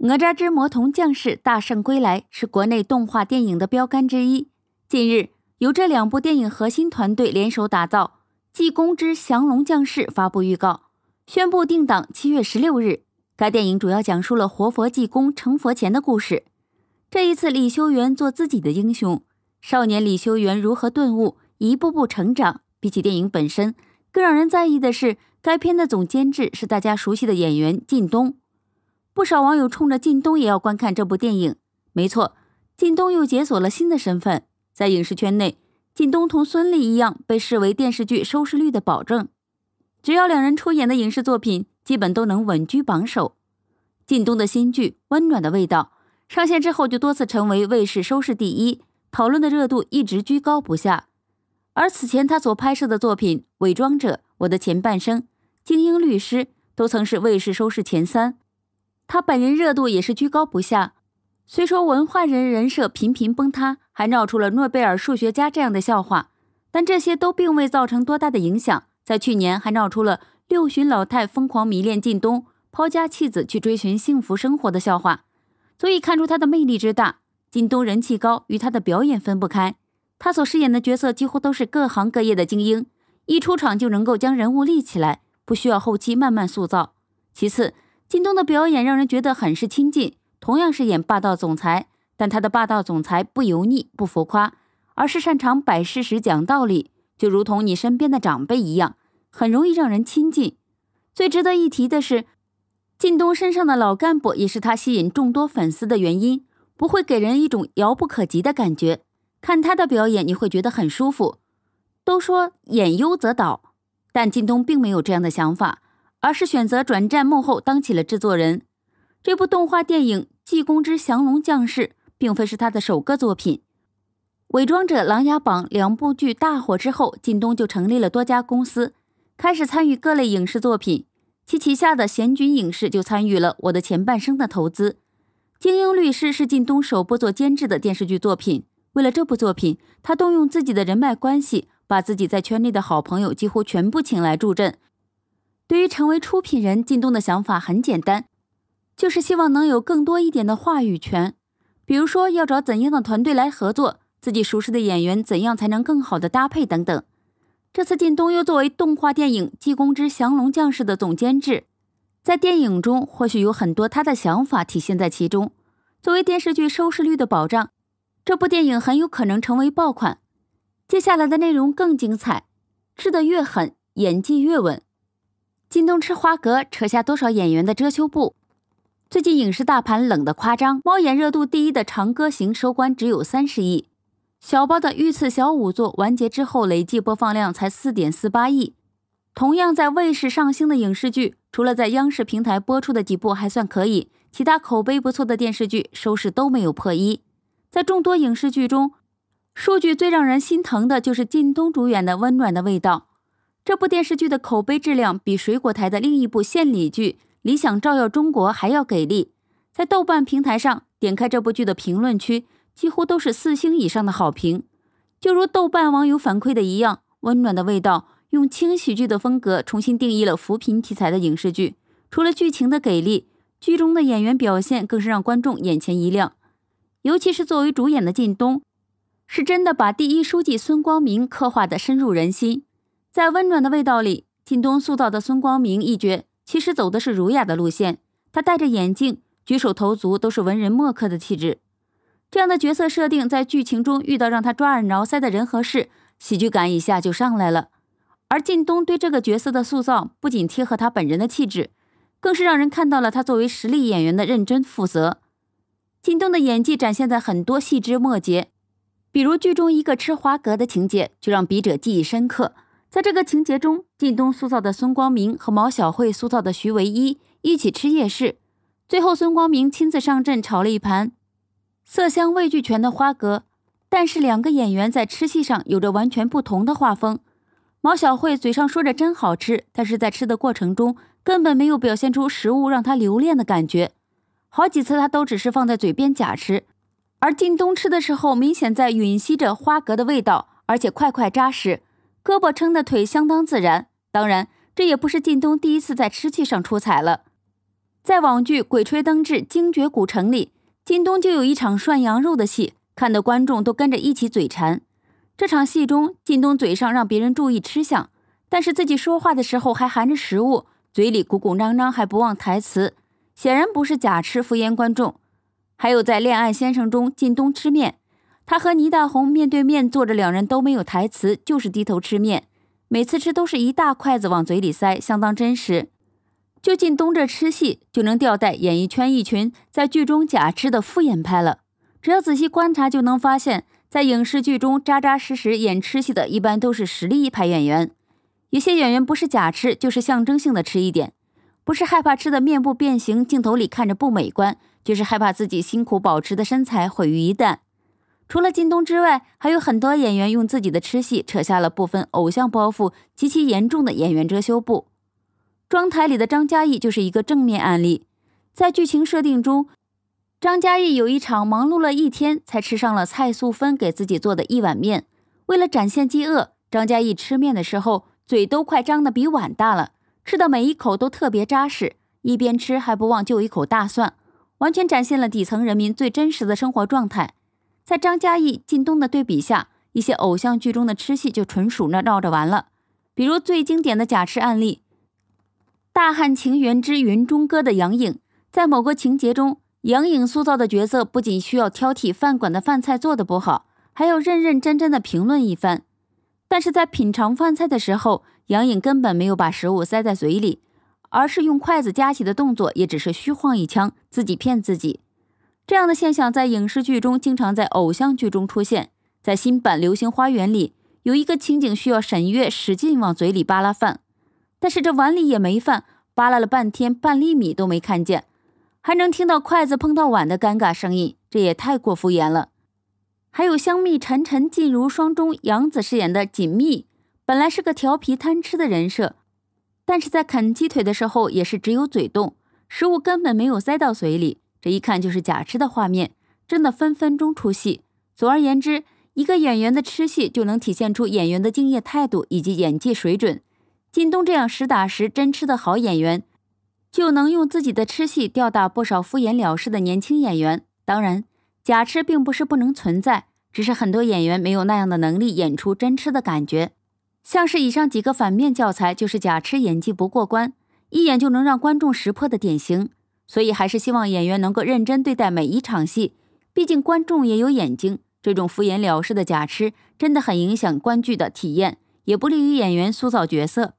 哪吒之魔童降世、大圣归来是国内动画电影的标杆之一。近日，由这两部电影核心团队联手打造《济公之降龙降世》发布预告，宣布定档七月十六日。该电影主要讲述了活佛济公成佛前的故事。这一次，李修缘做自己的英雄，少年李修缘如何顿悟，一步步成长。比起电影本身，更让人在意的是，该片的总监制是大家熟悉的演员靳东。不少网友冲着靳东也要观看这部电影。没错，靳东又解锁了新的身份。在影视圈内，靳东同孙俪一样被视为电视剧收视率的保证。只要两人出演的影视作品，基本都能稳居榜首。靳东的新剧《温暖的味道》上线之后，就多次成为卫视收视第一，讨论的热度一直居高不下。而此前他所拍摄的作品《伪装者》《我的前半生》《精英律师》都曾是卫视收视前三。他本人热度也是居高不下，虽说文化人人设频频崩塌，还闹出了诺贝尔数学家这样的笑话，但这些都并未造成多大的影响。在去年还闹出了六旬老太疯狂迷恋靳东，抛家弃子去追寻幸福生活的笑话，足以看出他的魅力之大。靳东人气高与他的表演分不开，他所饰演的角色几乎都是各行各业的精英，一出场就能够将人物立起来，不需要后期慢慢塑造。其次。靳东的表演让人觉得很是亲近。同样是演霸道总裁，但他的霸道总裁不油腻、不浮夸，而是擅长摆事实、讲道理，就如同你身边的长辈一样，很容易让人亲近。最值得一提的是，靳东身上的老干部也是他吸引众多粉丝的原因，不会给人一种遥不可及的感觉。看他的表演，你会觉得很舒服。都说演优则导，但靳东并没有这样的想法。而是选择转战幕后，当起了制作人。这部动画电影《济公之降龙将士》并非是他的首个作品。《伪装者》《琅琊榜》两部剧大火之后，靳东就成立了多家公司，开始参与各类影视作品。其旗下的贤君影视就参与了《我的前半生》的投资。《精英律师》是靳东首部做监制的电视剧作品。为了这部作品，他动用自己的人脉关系，把自己在圈内的好朋友几乎全部请来助阵。对于成为出品人，靳东的想法很简单，就是希望能有更多一点的话语权，比如说要找怎样的团队来合作，自己熟识的演员怎样才能更好的搭配等等。这次靳东又作为动画电影《济公之降龙将士》的总监制，在电影中或许有很多他的想法体现在其中。作为电视剧收视率的保障，这部电影很有可能成为爆款。接下来的内容更精彩，吃的越狠，演技越稳。靳东吃花蛤扯下多少演员的遮羞布？最近影视大盘冷得夸张，猫眼热度第一的《长歌行》收官只有三十亿，小包的《御赐小仵作》完结之后累计播放量才四点四八亿。同样在卫视上星的影视剧，除了在央视平台播出的几部还算可以，其他口碑不错的电视剧收视都没有破一。在众多影视剧中，数据最让人心疼的就是靳东主演的《温暖的味道》。这部电视剧的口碑质量比水果台的另一部献礼剧《理想照耀中国》还要给力。在豆瓣平台上点开这部剧的评论区，几乎都是四星以上的好评。就如豆瓣网友反馈的一样，《温暖的味道》用轻喜剧的风格重新定义了扶贫题材的影视剧。除了剧情的给力，剧中的演员表现更是让观众眼前一亮。尤其是作为主演的靳东，是真的把第一书记孙光明刻画的深入人心。在温暖的味道里，靳东塑造的孙光明一角，其实走的是儒雅的路线。他戴着眼镜，举手投足都是文人墨客的气质。这样的角色设定，在剧情中遇到让他抓耳挠腮的人和事，喜剧感一下就上来了。而靳东对这个角色的塑造，不仅贴合他本人的气质，更是让人看到了他作为实力演员的认真负责。靳东的演技展现在很多细枝末节，比如剧中一个吃华哥的情节，就让笔者记忆深刻。在这个情节中，靳东塑造的孙光明和毛小慧塑造的徐唯一一起吃夜市，最后孙光明亲自上阵炒了一盘色香味俱全的花蛤。但是两个演员在吃戏上有着完全不同的画风。毛小慧嘴上说着真好吃，但是在吃的过程中根本没有表现出食物让他留恋的感觉，好几次他都只是放在嘴边假吃。而靳东吃的时候明显在吮吸着花蛤的味道，而且块块扎实。胳膊撑的腿相当自然，当然这也不是靳东第一次在吃戏上出彩了。在网剧《鬼吹灯之精绝古城》里，靳东就有一场涮羊肉的戏，看得观众都跟着一起嘴馋。这场戏中，靳东嘴上让别人注意吃相，但是自己说话的时候还含着食物，嘴里鼓鼓囊囊，还不忘台词，显然不是假吃敷衍观众。还有在《恋爱先生》中，靳东吃面。他和倪大红面对面坐着，两人都没有台词，就是低头吃面。每次吃都是一大筷子往嘴里塞，相当真实。就近东这吃戏，就能吊带演艺圈一群在剧中假吃的敷衍派了。只要仔细观察，就能发现，在影视剧中扎扎实实演吃戏的，一般都是实力派演员。有些演员不是假吃，就是象征性的吃一点，不是害怕吃的面部变形，镜头里看着不美观，就是害怕自己辛苦保持的身材毁于一旦。除了靳东之外，还有很多演员用自己的吃戏扯下了部分偶像包袱极其严重的演员遮羞布。妆台里的张嘉译就是一个正面案例。在剧情设定中，张嘉译有一场忙碌了一天才吃上了蔡素芬给自己做的一碗面。为了展现饥饿，张嘉译吃面的时候嘴都快张得比碗大了，吃的每一口都特别扎实，一边吃还不忘就一口大蒜，完全展现了底层人民最真实的生活状态。在张嘉译、靳东的对比下，一些偶像剧中的吃戏就纯属闹着玩了。比如最经典的假吃案例，《大汉情缘之云中歌》的杨颖，在某个情节中，杨颖塑造的角色不仅需要挑剔饭馆的饭菜做的不好，还要认认真真的评论一番。但是在品尝饭菜的时候，杨颖根本没有把食物塞在嘴里，而是用筷子夹起的动作也只是虚晃一枪，自己骗自己。这样的现象在影视剧中经常在偶像剧中出现，在新版《流星花园》里有一个情景需要沈月使劲往嘴里扒拉饭，但是这碗里也没饭，扒拉了半天半粒米都没看见，还能听到筷子碰到碗的尴尬声音，这也太过敷衍了。还有《香蜜沉沉烬如霜》中杨紫饰演的锦觅，本来是个调皮贪吃的人设，但是在啃鸡腿的时候也是只有嘴动，食物根本没有塞到嘴里。一看就是假吃的画面，真的分分钟出戏。总而言之，一个演员的吃戏就能体现出演员的敬业态度以及演技水准。靳东这样实打实真吃的好演员，就能用自己的吃戏吊打不少敷衍了事的年轻演员。当然，假吃并不是不能存在，只是很多演员没有那样的能力演出真吃的感觉。像是以上几个反面教材，就是假吃演技不过关，一眼就能让观众识破的典型。所以，还是希望演员能够认真对待每一场戏。毕竟，观众也有眼睛，这种敷衍了事的假吃，真的很影响观剧的体验，也不利于演员塑造角色。